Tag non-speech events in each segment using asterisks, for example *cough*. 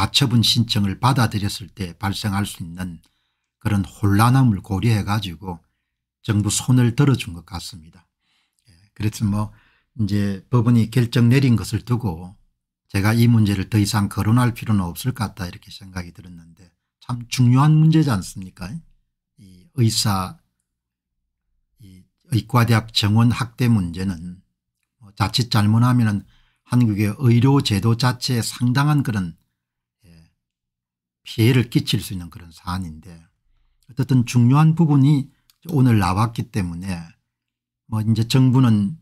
가처분 신청을 받아들였을 때 발생할 수 있는 그런 혼란함을 고려해 가지고 정부 손을 들어준 것 같습니다. 예, 그래서 뭐 이제 법원이 결정 내린 것을 두고 제가 이 문제를 더 이상 거론할 필요는 없을 것 같다 이렇게 생각이 들었는데 참 중요한 문제지 않습니까 이 의사 이 의과대학 정원 학대 문제는 뭐 자칫 잘못하면 한국의 의료 제도 자체에 상당한 그런 피해를 끼칠 수 있는 그런 사안인데 어쨌든 중요한 부분이 오늘 나왔기 때문에 뭐 이제 정부는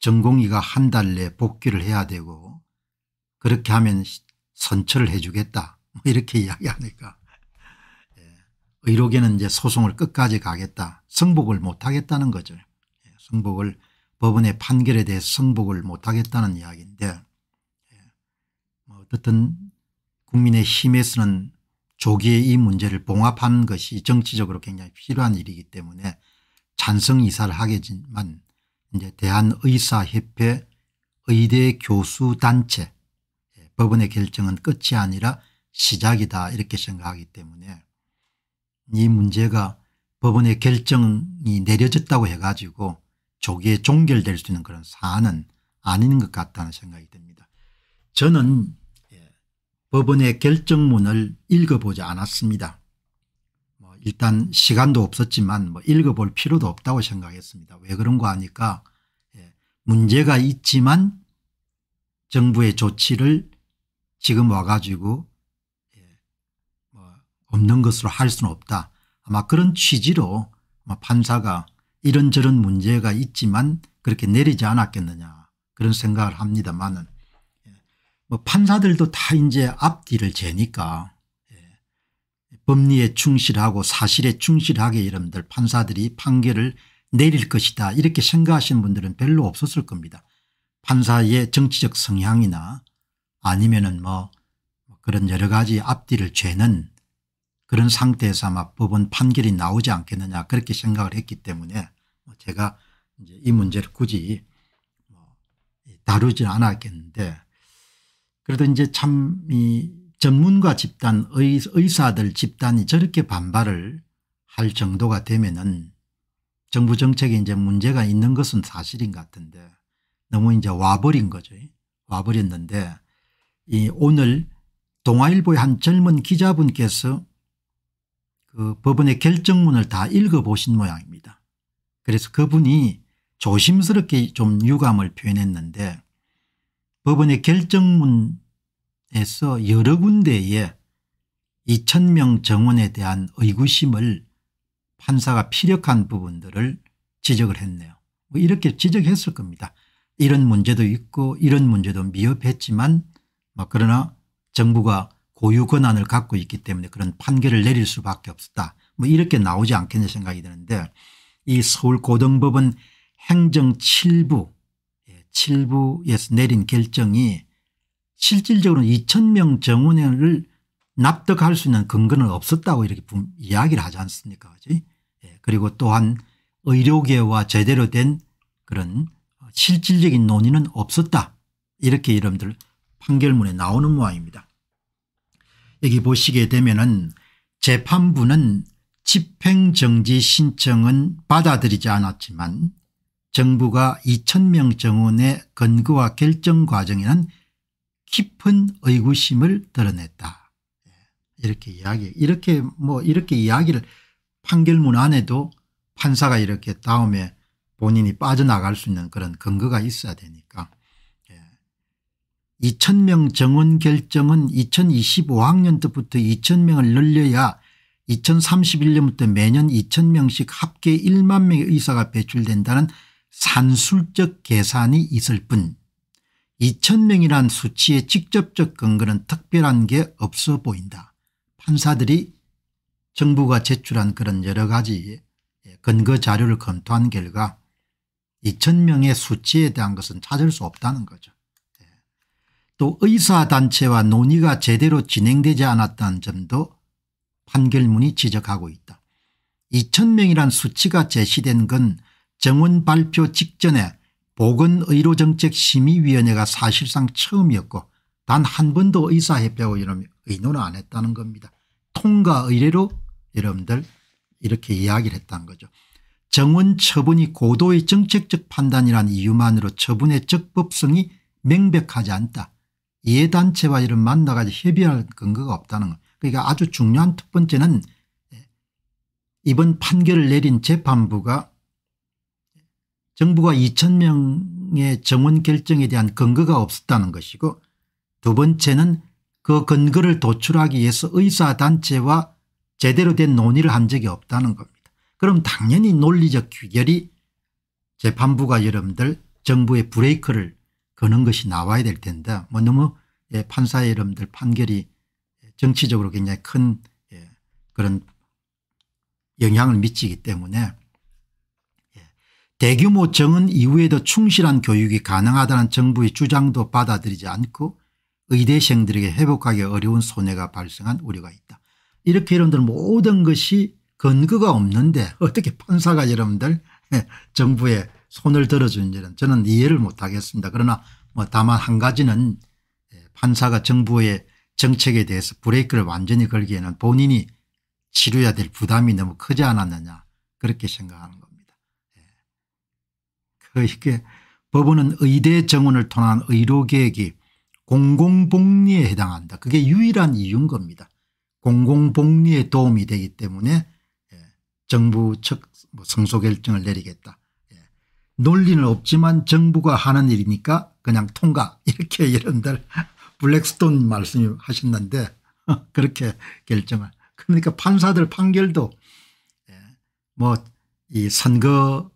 전공의가 한 달 내 복귀를 해야 되고 그렇게 하면 선처를 해 주겠다 뭐 이렇게 *laughs* 이야기하니까 예. 의료계는 이제 소송을 끝까지 가겠다 승복을 못하겠다는 거죠. 예. 승복을 법원의 판결에 대해 승복을 못하겠다는 이야기인데 예. 뭐 어쨌든 국민의 힘에서는 조기에 이 문제를 봉합한 것이 정치적으로 굉장히 필요한 일이기 때문에 찬성 이사를 하겠지만 이제 대한의사협회 의대 교수단체 예, 법원의 결정은 끝이 아니라 시작이다 이렇게 생각하기 때문에 이 문제가 법원의 결정이 내려졌다고 해가지고 조기에 종결될 수 있는 그런 사안은 아닌 것 같다는 생각이 듭니다. 저는 법원의 결정문을 읽어보지 않았습니다. 뭐 일단 시간도 없었지만 뭐 읽어볼 필요도 없다고 생각했습니다. 왜 그런가 하니까 예, 문제가 있지만 정부의 조치를 지금 와가지고 예, 뭐 없는 것으로 할 수는 없다. 아마 그런 취지로 판사가 이런저런 문제가 있지만 그렇게 내리지 않았겠느냐 그런 생각을 합니다만은 뭐 판사들도 다 이제 앞뒤를 재니까 예, 법리에 충실하고 사실에 충실하게 여러분들 판사들이 판결을 내릴 것이다 이렇게 생각하시는 분들은 별로 없었을 겁니다. 판사의 정치적 성향이나 아니면은 뭐 그런 여러 가지 앞뒤를 죄는 그런 상태에서 아마 법원 판결이 나오지 않겠느냐 그렇게 생각을 했기 때문에 뭐 제가 이제 이 문제를 굳이 뭐 다루지 않았겠는데 그래도 이제 참 이 전문가 집단 의사들 집단이 저렇게 반발을 할 정도가 되면은 정부 정책에 이제 문제가 있는 것은 사실인 것 같은데 너무 이제 와버린 거죠. 와버렸는데 이 오늘 동아일보의 한 젊은 기자분께서 그 법원의 결정문을 다 읽어보신 모양입니다. 그래서 그분이 조심스럽게 좀 유감을 표현했는데 법원의 결정문에서 여러 군데에 2천명 정원에 대한 의구심을 판사가 피력한 부분들을 지적을 했네요. 뭐 이렇게 지적했을 겁니다. 이런 문제도 있고 이런 문제도 미흡했지만 뭐 그러나 정부가 고유 권한을 갖고 있기 때문에 그런 판결을 내릴 수밖에 없었다. 뭐 이렇게 나오지 않겠냐 생각이 드는데 이 서울고등법원 행정 7부 7부에서 내린 결정이 실질적으로 2천명 정원을 납득할 수 있는 근거는 없었다고 이렇게 이야기를 하지 않습니까 그지 예, 그리고 또한 의료계와 제대로 된 그런 실질적인 논의는 없었다 이렇게 여러분들 판결문에 나오는 모양입니다. 여기 보시게 되면은 재판부는 집행정지 신청은 받아들이지 않았지만 정부가 2천명 정원의 건거와 결정 과정에는 깊은 의구심을 드러냈다. 예, 이렇게 이야기 이렇게 뭐 이렇게 이야기를 판결문 안에도 판사가 이렇게 다음에 본인이 빠져나갈 수 있는 그런 근거가 있어야 되니까 2천명 예. 정원 결정은 2025학년부터 2천명을 늘려야 2031년부터 매년 2천명씩 합계 1만 명의 의사가 배출된다는 산술적 계산이 있을 뿐 2천명이란 수치의 직접적 근거는 특별한 게 없어 보인다. 판사들이 정부가 제출한 그런 여러 가지 예, 근거 자료를 검토한 결과 2천명의 수치에 대한 것은 찾을 수 없다는 거죠. 예. 또 의사단체와 논의가 제대로 진행되지 않았다는 점도 판결문이 지적하고 있다. 2천명이란 수치가 제시된 건 정원 발표 직전에 보건의료정책심의위원회가 사실상 처음이었고 단 한 번도 의사협회하고 이런 의논을 안 했다는 겁니다. 통과 의례로 여러분들 이렇게 이야기를 했다는 거죠. 정원 처분이 고도의 정책적 판단이란 이유만으로 처분의 적법성이 명백하지 않다. 이해단체와 이런 만나가지 협의할 근거가 없다는 것. 그러니까 아주 중요한 첫 번째는 이번 판결을 내린 재판부가 정부가 2천 명의 정원 결정에 대한 근거가 없었다는 것이고 두 번째는 그 근거를 도출하기 위해서 의사단체와 제대로 된 논의를 한 적이 없다는 겁니다. 그럼 당연히 논리적 귀결이 재판부가 여러분들 정부의 브레이크를 거는 것이 나와야 될 텐데 뭐 너무 예, 판사 여러분들 판결이 정치적으로 굉장히 큰 예, 그런 영향을 미치기 때문에 대규모 정은 이후에 도 충실한 교육이 가능하다는 정부의 주장도 받아들이지 않고 의대생들에게 회복하기 어려운 손해가 발생한 우려가 있다. 이렇게 여러분들 모든 것이 근거가 없는데 *laughs* 어떻게 판사가 여러분들 *laughs* 정부에 손을 들어주는지는 저는 이해를 못하겠습니다. 그러나 뭐 다만 한 가지는 예, 판사가 정부의 정책에 대해서 브레이크를 완전히 걸기에는 본인이 치료해야 될 부담이 너무 크지 않았느냐 그렇게 생각하는 것. 그 이게 법원은 의대 정원을 통한 의료계획이 공공복리에 해당한다. 그게 유일한 이유인 겁니다. 공공복리에 도움이 되기 때문에 예, 정부 측 뭐 성소결정을 내리겠다. 예. 논리는 없지만 정부가 하는 일이니까 그냥 통과 *laughs* 이렇게 여러분들 블랙스톤 말씀하셨는데 을 *laughs* 그렇게 결정을 그러니까 판사들 판결도 예, 뭐이 선거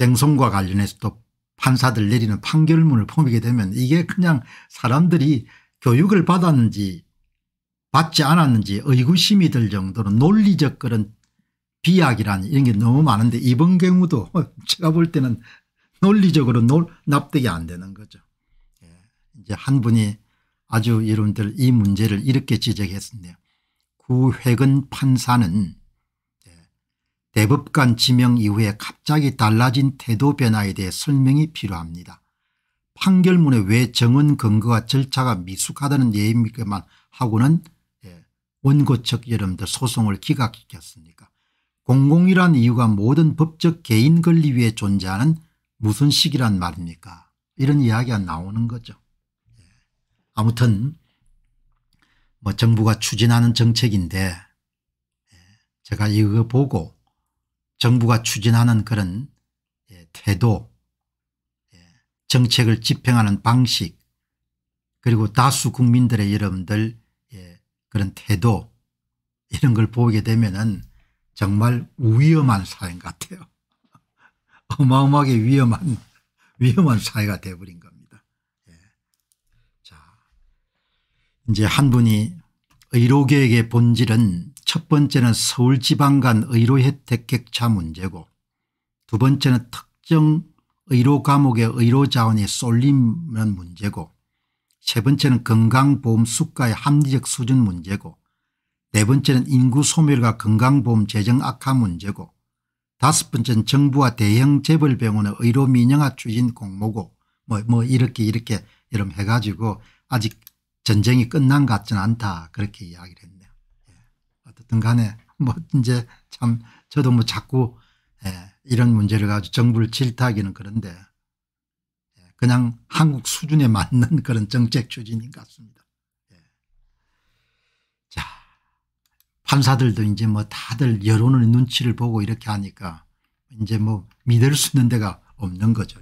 쟁성과 관련해서도 판사들 내리는 판결문을 보게 되면 이게 그냥 사람들이 교육을 받았는지 받지 않았는지 의구심이 들 정도로 논리적 그런 비약이란 이런 게 너무 많은데 이번 경우도 *laughs* 제가 볼 때는 논리적으로 놀, 납득이 안 되는 거죠. 예, 이제 한 분이 아주 여러분들 이 문제를 이렇게 지적했습니다. 구회근 판사는 대법관 지명 이후에 갑자기 달라진 태도 변화에 대해 설명이 필요합니다. 판결문에 왜 정원 근거와 절차가 미숙하다는 예입니까만 하고는 예, 원고 측 여러분들 소송을 기각시켰습니까 공공이란 이유가 모든 법적 개인 권리 위에 존재하는 무슨 식이란 말입니까 이런 이야기가 나오는 거죠. 예. 아무튼 뭐 정부가 추진하는 정책인데 예, 제가 이거 보고 정부가 추진하는 그런 예, 태도 예, 정책을 집행하는 방식 그리고 다수 국민들의 여러분들 예, 그런 태도 이런 걸 보게 되면은 정말 위험한 사회 같아요. *laughs* 어마어마하게 위험한 위험한 사회가 되어버린 겁니다. 예. 자 이제 한 분이 의료계의 본질은 첫 번째는 서울지방 간 의료 혜택 격차 문제고 두 번째는 특정 의료 과목의 의료 자원이 쏠리는 문제고 세 번째는 건강보험 수가의 합리적 수준 문제고 네 번째는 인구 소멸과 건강보험 재정 악화 문제고 다섯 번째는 정부와 대형 재벌병원의 의료 민영화 추진 공모고 뭐, 뭐 이렇게 이렇게 이름 해가지고 아직 전쟁이 끝난 것 같지는 않다 그렇게 이야기를 했는데 어떻든 간에 뭐 이제 참 저도 뭐 자꾸 예, 이런 문제를 가지고 정부를 질타하기는 그런데 예, 그냥 한국 수준에 맞는 *laughs* 그런 정책 추진인 것 같습니다. 예. 자 판사들도 이제 뭐 다들 여론의 눈치를 보고 이렇게 하니까 이제 뭐 믿을 수 있는 데가 없는 거죠.